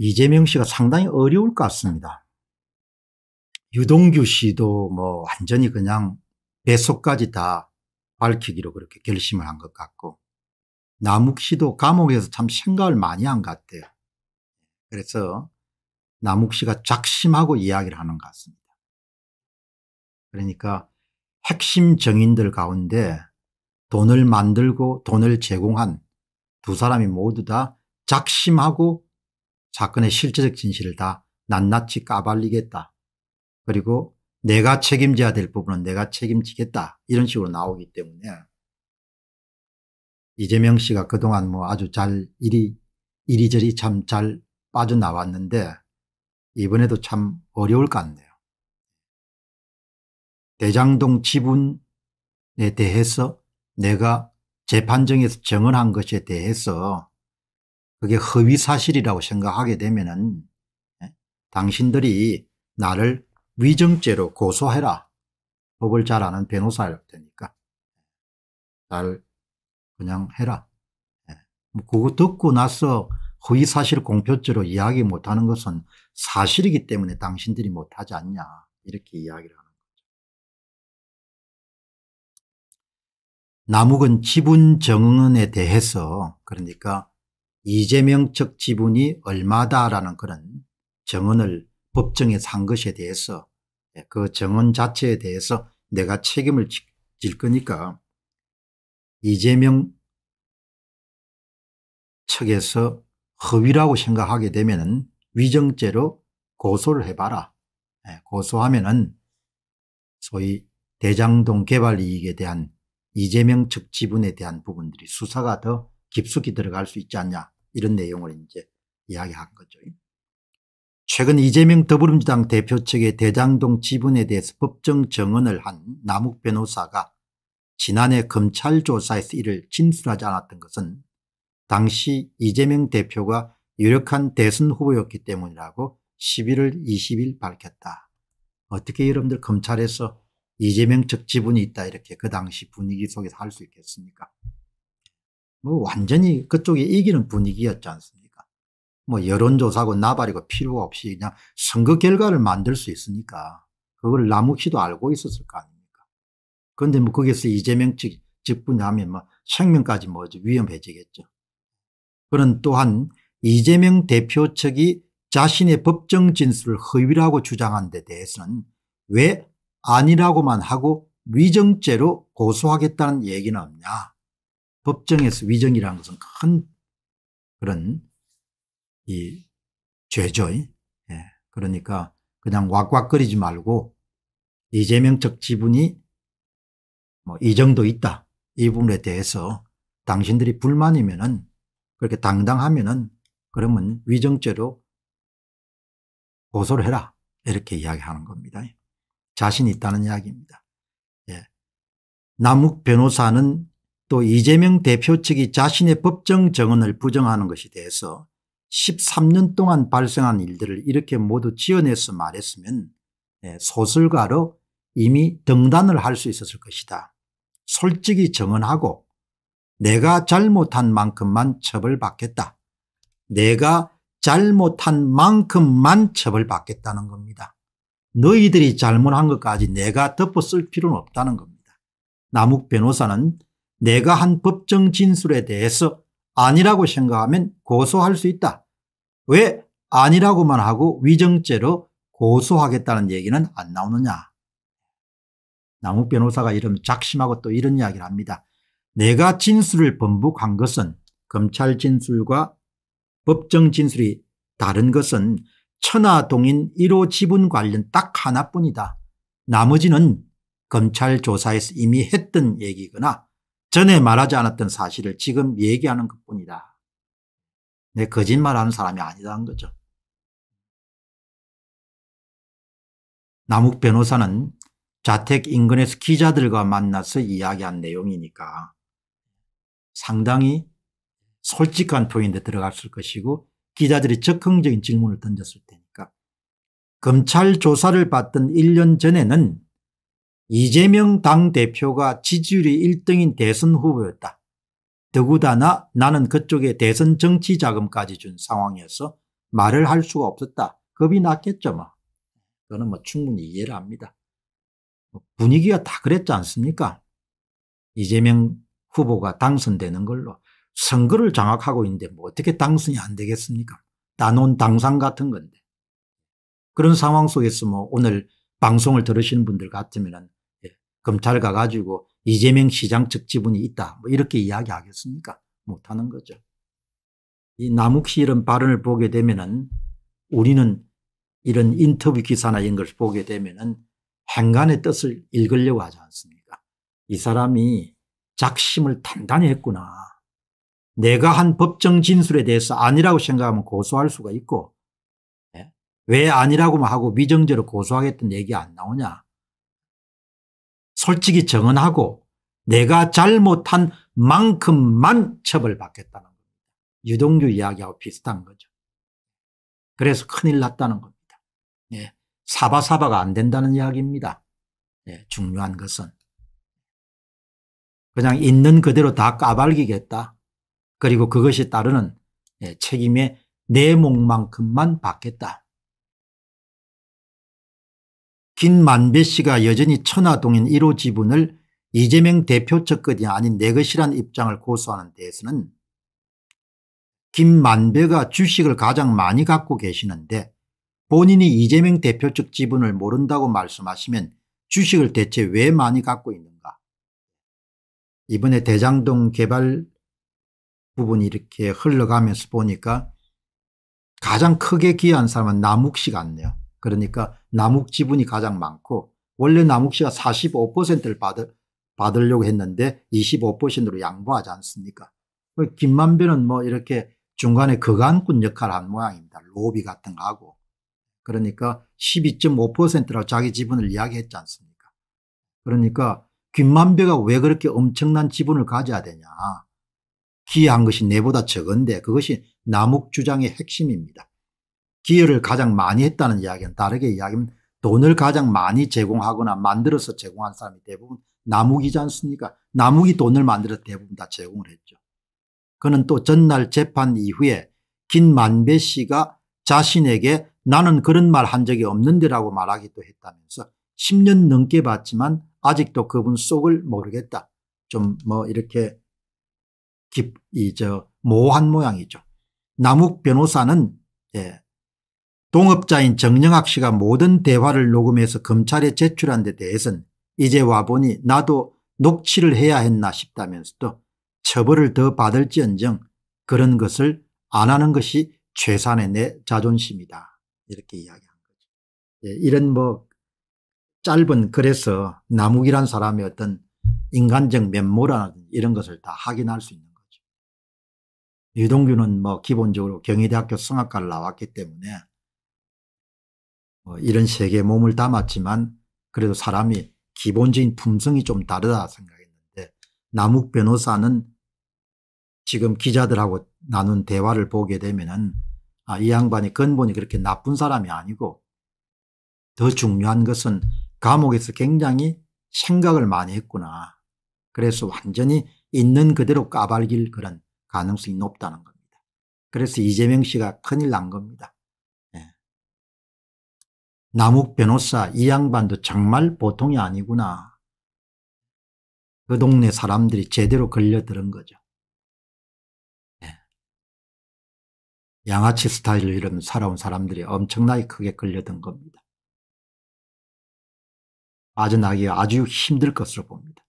이재명 씨가 상당히 어려울 것 같습니다. 유동규 씨도 뭐 완전히 그냥 배속까지 다 밝히기로 그렇게 결심을 한 것 같고 남욱 씨도 감옥에서 참 생각을 많이 한 것 같아요. 그래서 남욱 씨가 작심하고 이야기를 하는 것 같습니다. 그러니까 핵심 정인들 가운데 돈을 만들고 돈을 제공한 두 사람이 모두 다 작심하고 사건의 실제적 진실을 다 낱낱이 까발리겠다. 그리고 내가 책임져야 될 부분은 내가 책임지겠다. 이런 식으로 나오기 때문에 이재명 씨가 그동안 뭐 아주 잘 이리, 이리저리 참 잘 빠져나왔는데 이번에도 참 어려울 것 같네요. 대장동 지분에 대해서 내가 재판정에서 증언한 것에 대해서 그게 허위 사실이라고 생각하게 되면은 예, 당신들이 나를 위정죄로 고소해라. 법을 잘 아는 변호사일 테니까 잘 그냥 해라. 예, 뭐 그거 듣고 나서 허위사실 공표죄로 이야기 못하는 것은 사실이기 때문에 당신들이 못하지 않냐 이렇게 이야기를 하는 거죠. 남욱은 지분정은에 대해서 그러니까 이재명 측 지분이 얼마다라는 그런 정언을 법정에 산 것에 대해서 예, 그 정언 자체에 대해서 내가 책임을 질 거니까 이재명 측에서 허위라고 생각하게 되면 위정죄로 고소를 해봐라. 예, 고소하면 은 소위 대장동 개발 이익에 대한 이재명 측 지분에 대한 부분들이 수사가 더 깊숙이 들어갈 수 있지 않냐 이런 내용을 이제 이야기한 거죠. 최근 이재명 더불어민주당 대표 측의 대장동 지분에 대해서 법정 정언을 한 남욱 변호사가 지난해 검찰 조사에서 이를 진술하지 않았던 것은 당시 이재명 대표가 유력한 대선 후보였기 때문이라고 11월 20일 밝혔다. 어떻게 여러분들 검찰에서 이재명 측 지분이 있다 이렇게 그 당시 분위기 속에서 할 수 있겠습니까? 뭐 완전히 그쪽이 이기는 분위기였지 않습니까? 뭐 여론조사고 나발이고 필요 없이 그냥 선거 결과를 만들 수 있으니까 그걸 남욱씨도 알고 있었을 거 아닙니까? 그런데 뭐 거기서 이재명 측 직분하면 뭐 생명까지 뭐 위험해지겠죠. 그런 또한 이재명 대표 측이 자신의 법정 진술을 허위라고 주장한 데 대해서는 왜 아니라고만 하고 위정죄로 고소하겠다는 얘기는 없냐 법정에서 위정이라는 것은 큰 그런 이 죄죠. 예. 그러니까 그냥 왁왁거리지 말고 이재명 측 지분이 뭐 이 정도 있다. 이 부분에 대해서 당신들이 불만이면은 그렇게 당당하면은 그러면 위정죄로 고소를 해라. 이렇게 이야기하는 겁니다. 자신 있다는 이야기입니다. 예. 남욱 변호사는 또 이재명 대표 측이 자신의 법정 정언을 부정하는 것에 대해서 13년 동안 발생한 일들을 이렇게 모두 지어내서 말했으면 예, 소설가로 이미 등단을 할 수 있었을 것이다. 솔직히 정언하고 내가 잘못한 만큼만 처벌받겠다. 내가 잘못한 만큼만 처벌받겠다는 겁니다. 너희들이 잘못한 것까지 내가 덮어 쓸 필요는 없다는 겁니다. 남욱 변호사는 내가 한 법정 진술에 대해서 아니라고 생각하면 고소할 수 있다. 왜 아니라고만 하고 위정죄로 고소하겠다는 얘기는 안 나오느냐. 남욱 변호사가 이름 작심하고 또 이런 이야기를 합니다. 내가 진술을 번복한 것은 검찰 진술과 법정 진술이 다른 것은 천하동인 1호 지분 관련 딱 하나뿐이다. 나머지는 검찰 조사에서 이미 했던 얘기거나 전에 말하지 않았던 사실을 지금 얘기하는 것 뿐이다. 내 거짓말하는 사람이 아니다는 거죠. 남욱 변호사는 자택 인근에서 기자들과 만나서 이야기한 내용이니까 상당히 솔직한 표현에 들어갔을 것이고 기자들이 적극적인 질문을 던졌을 테니까 검찰 조사를 받던 1년 전에는 이재명 당대표가 지지율이 1등인 대선 후보였다. 더구다나 나는 그쪽에 대선 정치 자금까지 준 상황에서 말을 할 수가 없었다. 겁이 났겠죠 뭐. 그거는 뭐 충분히 이해를 합니다. 뭐 분위기가 다 그랬지 않습니까? 이재명 후보가 당선되는 걸로 선거를 장악하고 있는데 뭐 어떻게 당선이 안 되겠습니까? 단원 당상 같은 건데. 그런 상황 속에서 뭐 오늘 방송을 들으시는 분들 같으면 검찰 가가지고 이재명 시장 측 지분이 있다. 뭐 이렇게 이야기하겠습니까? 못하는 거죠. 이 남욱 씨 이런 발언을 보게 되면은 우리는 이런 인터뷰 기사나 이런 걸 보게 되면은 행간의 뜻을 읽으려고 하지 않습니까? 이 사람이 작심을 단단히 했구나. 내가 한 법정 진술에 대해서 아니라고 생각하면 고소할 수가 있고 예? 왜 아니라고만 하고 위정제로 고소하겠다는 얘기 안 나오냐. 솔직히 정언하고 내가 잘못한 만큼만 처벌받겠다는 겁니다. 유동규 이야기하고 비슷한 거죠. 그래서 큰일 났다는 겁니다. 예, 사바사바가 안 된다는 이야기입니다. 예, 중요한 것은. 그냥 있는 그대로 다 까발기겠다. 그리고 그것이 따르는 예, 책임의 내 몫만큼만 받겠다. 김만배 씨가 여전히 천화동인 1호 지분을 이재명 대표 측근이 아닌 내 것이란 입장을 고수하는 데에서는 김만배가 주식을 가장 많이 갖고 계시는데 본인이 이재명 대표 측 지분을 모른다고 말씀하시면 주식을 대체 왜 많이 갖고 있는가. 이번에 대장동 개발 부분이 이렇게 흘러가면서 보니까 가장 크게 기여한 사람은 남욱 씨 같네요. 그러니까 남욱 지분이 가장 많고 원래 남욱 씨가 45%를 받을, 받으려고 했는데 25%로 양보하지 않습니까? 뭐 김만배는 뭐 이렇게 중간에 거간꾼 역할을 한 모양입니다. 로비 같은 거 하고. 그러니까 12.5%라고 자기 지분을 이야기했지 않습니까? 그러니까 김만배가 왜 그렇게 엄청난 지분을 가져야 되냐. 기여한 것이 내보다 적은데 그것이 남욱 주장의 핵심입니다. 기여를 가장 많이 했다는 이야기는 다르게 이야기하면 돈을 가장 많이 제공하거나 만들어서 제공한 사람이 대부분 나무기지 않습니까? 나무기 돈을 만들어서 대부분 다 제공을 했죠. 그는 또 전날 재판 이후에 김만배 씨가 자신에게 나는 그런 말 한 적이 없는데라고 말하기도 했다면서 10년 넘게 봤지만 아직도 그분 속을 모르겠다. 좀 뭐 이렇게 깊, 이, 저, 모호한 모양이죠. 남욱 변호사는, 예, 동업자인 정영학 씨가 모든 대화를 녹음해서 검찰에 제출한 데 대해선 이제 와보니 나도 녹취를 해야 했나 싶다면서도 처벌을 더 받을지언정 그런 것을 안 하는 것이 최선의 내 자존심이다. 이렇게 이야기한 거죠. 예, 이런 뭐 짧은 글에서 나무기란 사람의 어떤 인간적 면모라는 이런 것을 다 확인할 수 있는 거죠. 유동규는 뭐 기본적으로 경희대학교 성악과를 나왔기 때문에 어, 이런 세계에 몸을 담았지만 그래도 사람이 기본적인 품성이 좀 다르다 생각했는데 남욱 변호사는 지금 기자들하고 나눈 대화를 보게 되면은 아, 이 양반이 근본이 그렇게 나쁜 사람이 아니고 더 중요한 것은 감옥에서 굉장히 생각을 많이 했구나. 그래서 완전히 있는 그대로 까발길 그런 가능성이 높다는 겁니다. 그래서 이재명 씨가 큰일 난 겁니다. 남욱 변호사 이 양반도 정말 보통이 아니구나. 그 동네 사람들이 제대로 걸려들은 거죠. 네. 양아치 스타일을 이런 살아온 사람들이 엄청나게 크게 걸려든 겁니다. 빠져나기가 아주 힘들 것으로 봅니다.